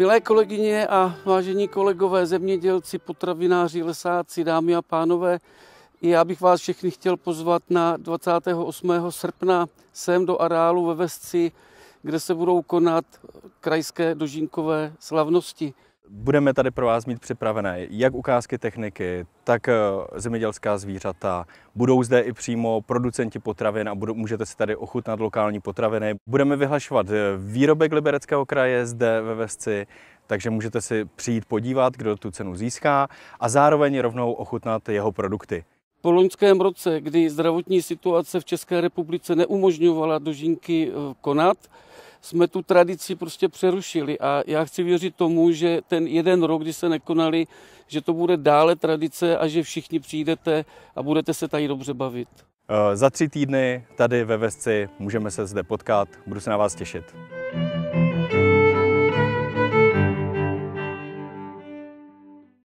Milé kolegyně a vážení kolegové, zemědělci, potravináři, lesáci, dámy a pánové, já bych vás všechny chtěl pozvat na 28. srpna sem do areálu ve Vesci, kde se budou konat krajské dožínkové slavnosti. Budeme tady pro vás mít připravené jak ukázky techniky, tak eh, zemědělská zvířata. Budou zde i přímo producenti potravin a budou, můžete si tady ochutnat lokální potraviny. Budeme vyhlašovat eh, výrobek Libereckého kraje zde ve Vesci, takže můžete si přijít podívat, kdo tu cenu získá a zároveň rovnou ochutnat jeho produkty. Po loňském roce, kdy zdravotní situace v České republice neumožňovala dožínky eh, konat, jsme tu tradici prostě přerušili a já chci věřit tomu, že ten jeden rok, kdy se nekonali, že to bude dále tradice a že všichni přijdete a budete se tady dobře bavit. Eh, za tři týdny tady ve Vesci můžeme se zde potkat, budu se na vás těšit.